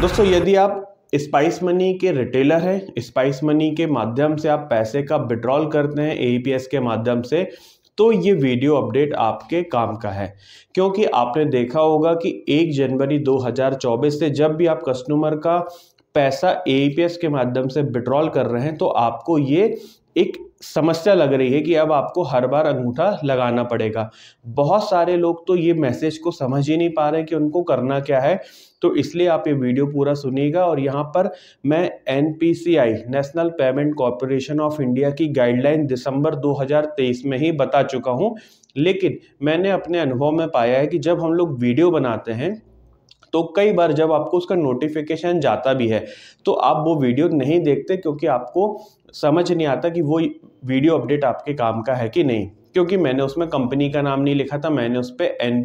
दोस्तों यदि आप स्पाइस मनी के रिटेलर हैं स्पाइस मनी के माध्यम से आप पैसे का विड्रॉल करते हैं ए के माध्यम से तो ये वीडियो अपडेट आपके काम का है क्योंकि आपने देखा होगा कि 1 जनवरी 2024 से जब भी आप कस्टमर का पैसा ए के माध्यम से विड्रॉल कर रहे हैं तो आपको ये एक समस्या लग रही है कि अब आपको हर बार अंगूठा लगाना पड़ेगा बहुत सारे लोग तो ये मैसेज को समझ ही नहीं पा रहे कि उनको करना क्या है तो इसलिए आप ये वीडियो पूरा सुनिएगा और यहाँ पर मैं an national payment corporation of India की गाइडलाइन दिसंबर 2023 में ही बता चुका हूँ लेकिन मैंने अपने अनुभव में पाया है कि जब हम लोग वीडियो बनाते हैं तो कई बार जब आपको उसका नोटिफिकेशन जाता भी है तो आप वो वीडियो नहीं देखते क्योंकि आपको समझ नहीं आता कि वो वीडियो अपडेट आपके काम का है कि नहीं क्योंकि मैंने उसमें कंपनी का नाम नहीं लिखा था मैंने उस पर एन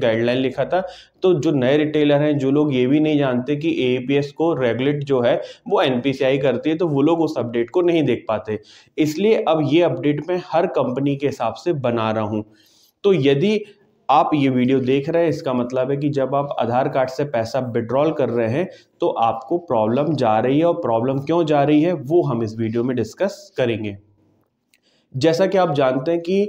गाइडलाइन लिखा था तो जो नए रिटेलर हैं जो लोग ये भी नहीं जानते कि ए को रेगुलेट जो है वो एन करती है तो वो लोग उस अपडेट को नहीं देख पाते इसलिए अब ये अपडेट मैं हर कंपनी के हिसाब से बना रहा हूँ तो यदि आप ये वीडियो देख रहे हैं इसका मतलब है कि जब आप आधार कार्ड से पैसा विड्रॉल कर रहे हैं तो आपको प्रॉब्लम जा रही है और प्रॉब्लम क्यों जा रही है वो हम इस वीडियो में डिस्कस करेंगे जैसा कि आप जानते हैं कि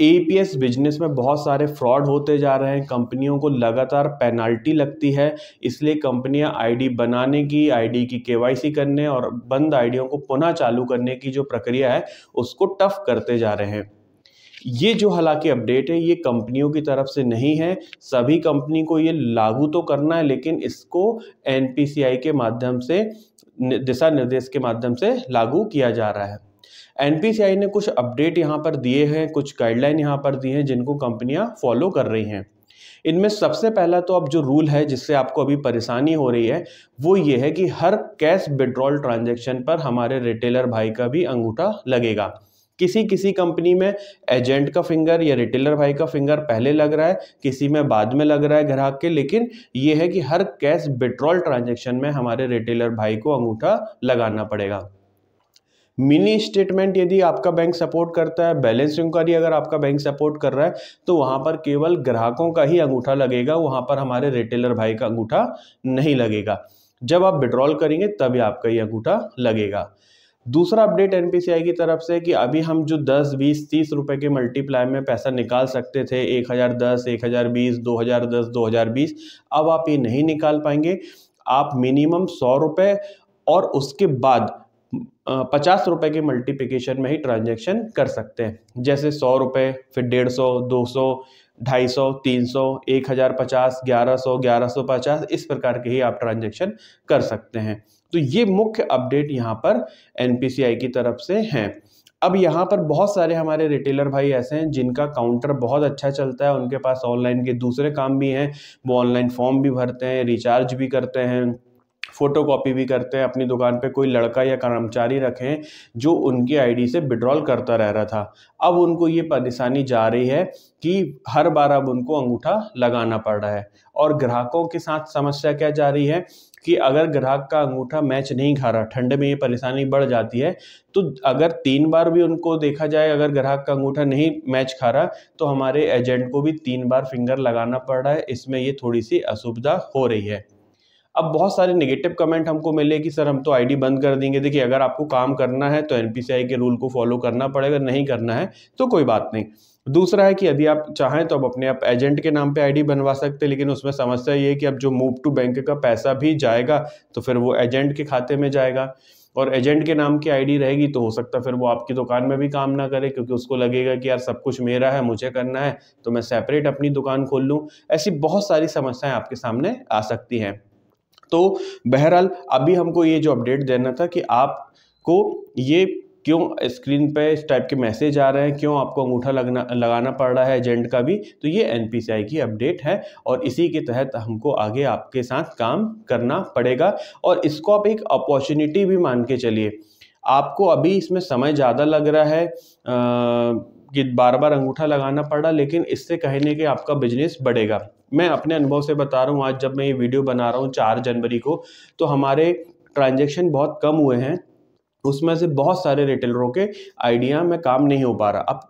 ए बिजनेस में बहुत सारे फ्रॉड होते जा रहे हैं कंपनियों को लगातार पेनल्टी लगती है इसलिए कंपनियां आईडी बनाने की आईडी की केवाईसी करने और बंद आईडियों को पुनः चालू करने की जो प्रक्रिया है उसको टफ करते जा रहे हैं ये जो हालांकि अपडेट है ये कंपनियों की तरफ से नहीं है सभी कंपनी को ये लागू तो करना है लेकिन इसको एन के माध्यम से दिशा निर्देश के माध्यम से लागू किया जा रहा है एन ने कुछ अपडेट यहाँ पर दिए हैं कुछ गाइडलाइन यहाँ पर दिए हैं जिनको कंपनियाँ फॉलो कर रही हैं इनमें सबसे पहला तो अब जो रूल है जिससे आपको अभी परेशानी हो रही है वो ये है कि हर कैश विड्रॉल ट्रांजेक्शन पर हमारे रिटेलर भाई का भी अंगूठा लगेगा किसी किसी कंपनी में एजेंट का फिंगर या रिटेलर भाई का फिंगर पहले लग रहा है किसी में बाद में लग रहा है ग्राहक के लेकिन ये है कि हर कैश विड्रॉल ट्रांजेक्शन में हमारे रिटेलर भाई को अंगूठा लगाना पड़ेगा मिनी स्टेटमेंट यदि आपका बैंक सपोर्ट करता है बैलेंस इंक्वायरी अगर आपका बैंक सपोर्ट कर रहा है तो वहाँ पर केवल ग्राहकों का ही अंगूठा लगेगा वहाँ पर हमारे रिटेलर भाई का अंगूठा नहीं लगेगा जब आप विड्रॉल करेंगे तभी आपका ये अंगूठा लगेगा दूसरा अपडेट एन की तरफ से कि अभी हम जो 10, 20, 30 रुपए के मल्टीप्लाई में पैसा निकाल सकते थे 1010, 1020, 2010, 2020 अब आप ये नहीं निकाल पाएंगे आप मिनिमम सौ रुपये और उसके बाद पचास रुपए के मल्टीप्लिकेशन में ही ट्रांजेक्शन कर सकते हैं जैसे सौ रुपये फिर डेढ़ सौ दो सौ ढाई सौ तीन सौ एक हज़ार पचास ग्यारह सौ ग्यारह सौ पचास इस प्रकार के ही आप ट्रांजेक्शन कर सकते हैं तो ये मुख्य अपडेट यहाँ पर एन की तरफ से हैं अब यहाँ पर बहुत सारे हमारे रिटेलर भाई ऐसे हैं जिनका काउंटर बहुत अच्छा चलता है उनके पास ऑनलाइन के दूसरे काम भी हैं वो ऑनलाइन फॉर्म भी भरते हैं रिचार्ज भी करते हैं फ़ोटो कॉपी भी करते हैं अपनी दुकान पे कोई लड़का या कर्मचारी रखें जो उनकी आईडी से विड्रॉल करता रह रहा था अब उनको ये परेशानी जा रही है कि हर बार अब उनको अंगूठा लगाना पड़ रहा है और ग्राहकों के साथ समस्या क्या जा रही है कि अगर ग्राहक का अंगूठा मैच नहीं खा रहा ठंड में ये परेशानी बढ़ जाती है तो अगर तीन बार भी उनको देखा जाए अगर ग्राहक का अंगूठा नहीं मैच खा रहा तो हमारे एजेंट को भी तीन बार फिंगर लगाना पड़ रहा है इसमें ये थोड़ी सी असुविधा हो रही है अब बहुत सारे नेगेटिव कमेंट हमको मिले कि सर हम तो आईडी बंद कर देंगे देखिए अगर आपको काम करना है तो एन के रूल को फॉलो करना पड़ेगा नहीं करना है तो कोई बात नहीं दूसरा है कि यदि आप चाहें तो अब अपने आप एजेंट के नाम पे आईडी बनवा सकते हैं लेकिन उसमें समस्या ये है कि अब जो मूव टू बैंक का पैसा भी जाएगा तो फिर वो एजेंट के खाते में जाएगा और एजेंट के नाम की आईडी रहेगी तो हो सकता है फिर वो आपकी दुकान में भी काम ना करे क्योंकि उसको लगेगा कि यार सब कुछ मेरा है मुझे करना है तो मैं सेपरेट अपनी दुकान खोल लूँ ऐसी बहुत सारी समस्याएँ आपके सामने आ सकती हैं तो बहरहाल अभी हमको ये जो अपडेट देना था कि आपको ये क्यों स्क्रीन पे इस टाइप के मैसेज आ रहे हैं क्यों आपको अंगूठा लगना लगाना पड़ रहा है एजेंट का भी तो ये एन की अपडेट है और इसी के तहत हमको आगे आपके साथ काम करना पड़ेगा और इसको आप एक अपॉर्चुनिटी भी मान के चलिए आपको अभी इसमें समय ज़्यादा लग रहा है आ, कि बार बार अंगूठा लगाना पड़ रहा लेकिन इससे कहने के आपका बिजनेस बढ़ेगा मैं अपने अनुभव से बता रहा हूँ आज जब मैं ये वीडियो बना रहा हूँ चार जनवरी को तो हमारे ट्रांजेक्शन बहुत कम हुए हैं उसमें से बहुत सारे रिटेलरों के आइडिया में काम नहीं हो पा रहा अब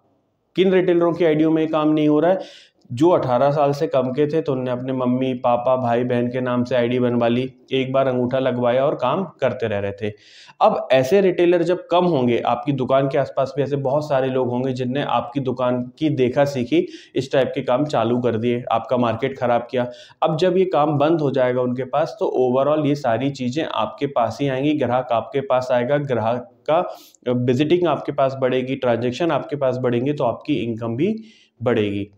किन रिटेलरों की आइडियो में काम नहीं हो रहा है जो 18 साल से कम के थे तो उनने अपने मम्मी पापा भाई बहन के नाम से आईडी बनवा ली एक बार अंगूठा लगवाया और काम करते रह रहे थे अब ऐसे रिटेलर जब कम होंगे आपकी दुकान के आसपास भी ऐसे बहुत सारे लोग होंगे जिनने आपकी दुकान की देखा सीखी इस टाइप के काम चालू कर दिए आपका मार्केट ख़राब किया अब जब ये काम बंद हो जाएगा उनके पास तो ओवरऑल ये सारी चीज़ें आपके पास ही आएंगी ग्राहक आपके पास आएगा ग्राहक का विजिटिंग आपके पास बढ़ेगी ट्रांजेक्शन आपके पास बढ़ेंगे तो आपकी इनकम भी बढ़ेगी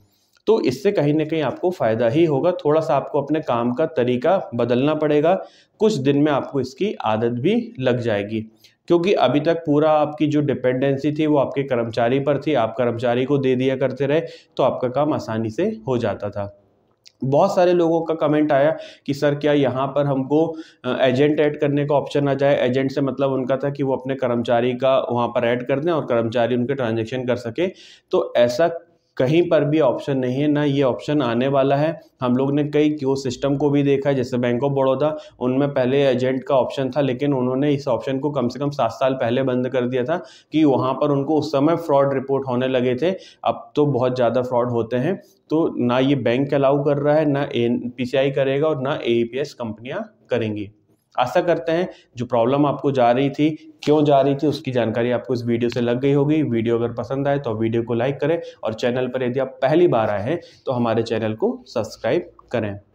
तो इससे कहीं ना कहीं आपको फ़ायदा ही होगा थोड़ा सा आपको अपने काम का तरीका बदलना पड़ेगा कुछ दिन में आपको इसकी आदत भी लग जाएगी क्योंकि अभी तक पूरा आपकी जो डिपेंडेंसी थी वो आपके कर्मचारी पर थी आप कर्मचारी को दे दिया करते रहे तो आपका काम आसानी से हो जाता था बहुत सारे लोगों का कमेंट आया कि सर क्या यहाँ पर हमको एजेंट ऐड करने का ऑप्शन आ जाए एजेंट से मतलब उनका था कि वो अपने कर्मचारी का वहाँ पर ऐड कर दें और कर्मचारी उनके ट्रांजेक्शन कर सके तो ऐसा कहीं पर भी ऑप्शन नहीं है ना ये ऑप्शन आने वाला है हम लोग ने कई क्यों सिस्टम को भी देखा है जैसे बैंक ऑफ बड़ौदा उनमें पहले एजेंट का ऑप्शन था लेकिन उन्होंने इस ऑप्शन को कम से कम सात साल पहले बंद कर दिया था कि वहाँ पर उनको उस समय फ्रॉड रिपोर्ट होने लगे थे अब तो बहुत ज़्यादा फ्रॉड होते हैं तो ना ये बैंक अलाउ कर रहा है ना ए पी करेगा और ना ए कंपनियाँ e करेंगी आशा करते हैं जो प्रॉब्लम आपको जा रही थी क्यों जा रही थी उसकी जानकारी आपको इस वीडियो से लग गई होगी वीडियो अगर पसंद आए तो वीडियो को लाइक करें और चैनल पर यदि आप पहली बार आए हैं तो हमारे चैनल को सब्सक्राइब करें